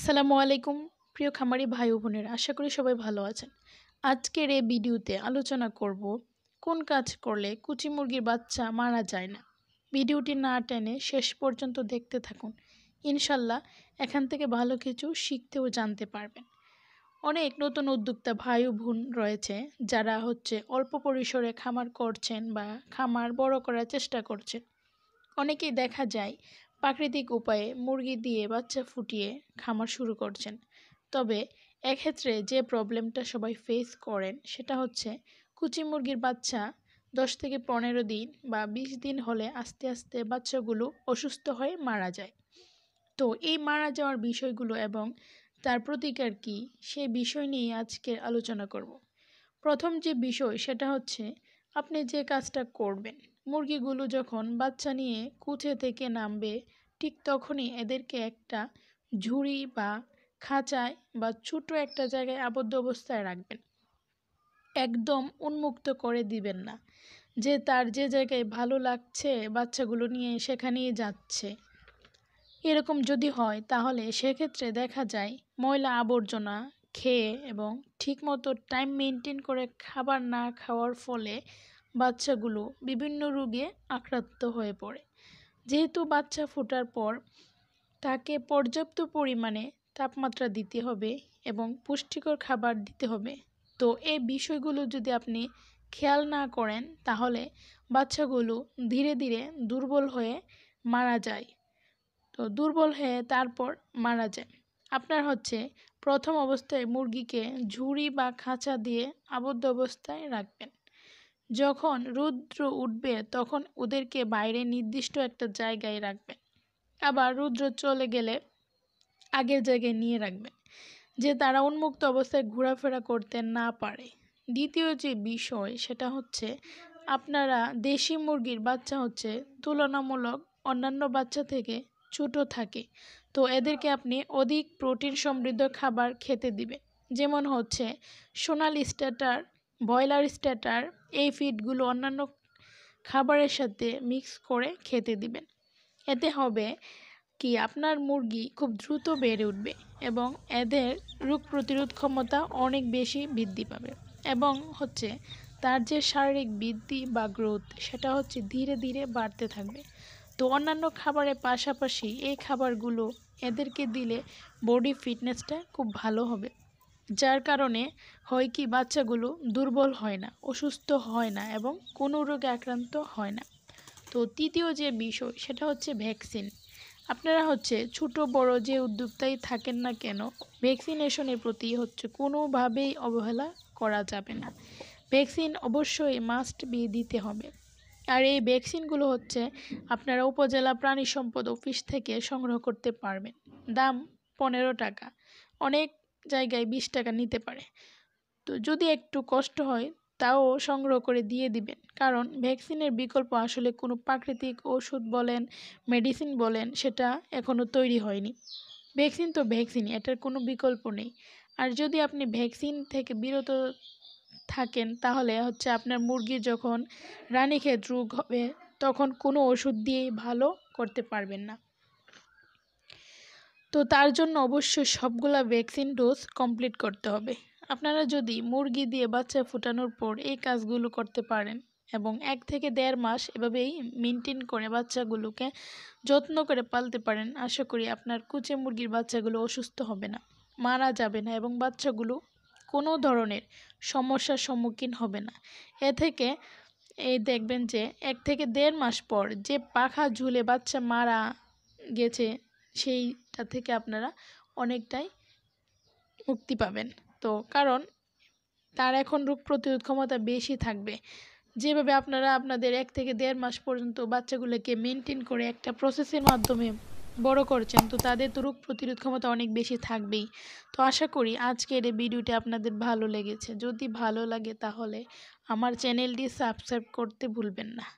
আসসালামু আলাইকুম প্রিয় খামারি ভাই বোনের আশা করি সবাই ভালো আছেন আজকের এই ভিডিওতে আলোচনা করব কোন কাজ করলে কুচি মুরগির বাচ্চা মারা যায় না ভিডিওটি না টেনে শেষ পর্যন্ত দেখতে থাকুন ইনশাল্লাহ এখান থেকে ভালো কিছু শিখতেও জানতে পারবেন অনেক নতুন উদ্যোক্তা ভাই বোন রয়েছে যারা হচ্ছে অল্প পরিসরে খামার করছেন বা খামার বড় করার চেষ্টা করছেন অনেকেই দেখা যায় প্রাকৃতিক উপায়ে মুরগি দিয়ে বাচ্চা ফুটিয়ে খামার শুরু করছেন তবে এক্ষেত্রে যে প্রবলেমটা সবাই ফেস করেন সেটা হচ্ছে কুচি মুরগির বাচ্চা দশ থেকে পনেরো দিন বা বিশ দিন হলে আস্তে আস্তে বাচ্চাগুলো অসুস্থ হয়ে মারা যায় তো এই মারা যাওয়ার বিষয়গুলো এবং তার প্রতিকার কী সে বিষয় নিয়ে আজকে আলোচনা করব। প্রথম যে বিষয় সেটা হচ্ছে আপনি যে কাজটা করবেন মুরগিগুলো যখন বাচ্চা নিয়ে কুচে থেকে নামবে ঠিক তখনই এদেরকে একটা ঝুড়ি বা খাঁচায় বা ছোটো একটা জায়গায় আবদ্ধ অবস্থায় রাখবেন একদম উন্মুক্ত করে দিবেন না যে তার যে জায়গায় ভালো লাগছে বাচ্চাগুলো নিয়ে সেখানেই যাচ্ছে এরকম যদি হয় তাহলে সেক্ষেত্রে দেখা যায় ময়লা আবর্জনা খেয়ে এবং ঠিকমতো টাইম মেনটেন করে খাবার না খাওয়ার ফলে বাচ্চাগুলো বিভিন্ন রোগে আক্রান্ত হয়ে পড়ে যেহেতু বাচ্চা ফোটার পর তাকে পর্যাপ্ত পরিমাণে তাপমাত্রা দিতে হবে এবং পুষ্টিকর খাবার দিতে হবে তো এই বিষয়গুলো যদি আপনি খেয়াল না করেন তাহলে বাচ্চাগুলো ধীরে ধীরে দুর্বল হয়ে মারা যায় তো দুর্বল হয়ে তারপর মারা যায় আপনার হচ্ছে প্রথম অবস্থায় মুরগিকে ঝুড়ি বা খাঁচা দিয়ে আবদ্ধ অবস্থায় রাখবেন যখন রৌদ্র উঠবে তখন ওদেরকে বাইরে নির্দিষ্ট একটা জায়গায় রাখবেন আবার রৌদ্র চলে গেলে আগের জায়গায় নিয়ে রাখবেন যে তারা উন্মুক্ত অবস্থায় ঘোরাফেরা করতে না পারে দ্বিতীয় যে বিষয় সেটা হচ্ছে আপনারা দেশি মুরগির বাচ্চা হচ্ছে তুলনামূলক অন্যান্য বাচ্চা থেকে ছোট থাকে তো এদেরকে আপনি অধিক প্রোটিন সমৃদ্ধ খাবার খেতে দিবেন যেমন হচ্ছে সোনালি স্ট্যাটার ব্রয়লার স্ট্যাটার এই ফিডগুলো অন্যান্য খাবারের সাথে মিক্স করে খেতে দিবেন এতে হবে কি আপনার মুরগি খুব দ্রুত বেড়ে উঠবে এবং এদের রোগ প্রতিরোধ ক্ষমতা অনেক বেশি বৃদ্ধি পাবে এবং হচ্ছে তার যে শারীরিক বৃদ্ধি বা গ্রোথ সেটা হচ্ছে ধীরে ধীরে বাড়তে থাকবে তো অন্যান্য খাবারের পাশাপাশি এই খাবারগুলো এদেরকে দিলে বডি ফিটনেসটা খুব ভালো হবে যার কারণে হয় কি বাচ্চাগুলো দুর্বল হয় না অসুস্থ হয় না এবং কোনো রোগে আক্রান্ত হয় না তো তৃতীয় যে বিষয় সেটা হচ্ছে ভ্যাকসিন আপনারা হচ্ছে ছোট বড় যে উদ্যোক্তাই থাকেন না কেন ভ্যাকসিনেশনের প্রতি হচ্ছে কোনোভাবেই অবহেলা করা যাবে না ভ্যাকসিন অবশ্যই মাস্ট বি দিতে হবে আর এই ভ্যাকসিনগুলো হচ্ছে আপনারা উপজেলা প্রাণী সম্পদ অফিস থেকে সংগ্রহ করতে পারবেন দাম পনেরো টাকা অনেক জায়গায় বিশ টাকা নিতে পারে তো যদি একটু কষ্ট হয় তাও সংগ্রহ করে দিয়ে দিবেন কারণ ভ্যাকসিনের বিকল্প আসলে কোনো প্রাকৃতিক ওষুধ বলেন মেডিসিন বলেন সেটা এখনও তৈরি হয়নি ভ্যাকসিন তো ভ্যাকসিন এটার কোনো বিকল্প নেই আর যদি আপনি ভ্যাকসিন থেকে বিরত থাকেন তাহলে হচ্ছে আপনার মুরগির যখন রানীক্ষেত রোগ হবে তখন কোনো ওষুধ দিয়েই ভালো করতে পারবেন না তো তার জন্য অবশ্যই সবগুলা ভ্যাকসিন ডোজ কমপ্লিট করতে হবে আপনারা যদি মুরগি দিয়ে বাচ্চা ফুটানোর পর এই কাজগুলো করতে পারেন এবং এক থেকে দেড় মাস এভাবেই মেনটেন করে বাচ্চাগুলোকে যত্ন করে পালতে পারেন আশা করি আপনার কুচে মুরগির বাচ্চাগুলো অসুস্থ হবে না মারা যাবে না এবং বাচ্চাগুলো কোনো ধরনের সমস্যার সম্মুখীন হবে না এ থেকে এই দেখবেন যে এক থেকে দেড় মাস পর যে পাখা ঝুলে বাচ্চা মারা গেছে সেই তার থেকে আপনারা অনেকটাই মুক্তি পাবেন তো কারণ তার এখন রোগ প্রতিরোধ ক্ষমতা বেশি থাকবে যেভাবে আপনারা আপনাদের এক থেকে দেড় মাস পর্যন্ত বাচ্চাগুলোকে মেনটেন করে একটা প্রসেসের মাধ্যমে বড় করছেন তো তাদের তো রোগ প্রতিরোধ ক্ষমতা অনেক বেশি থাকবেই তো আশা করি আজকের এই ভিডিওটি আপনাদের ভালো লেগেছে যদি ভালো লাগে তাহলে আমার চ্যানেলটি সাবস্ক্রাইব করতে ভুলবেন না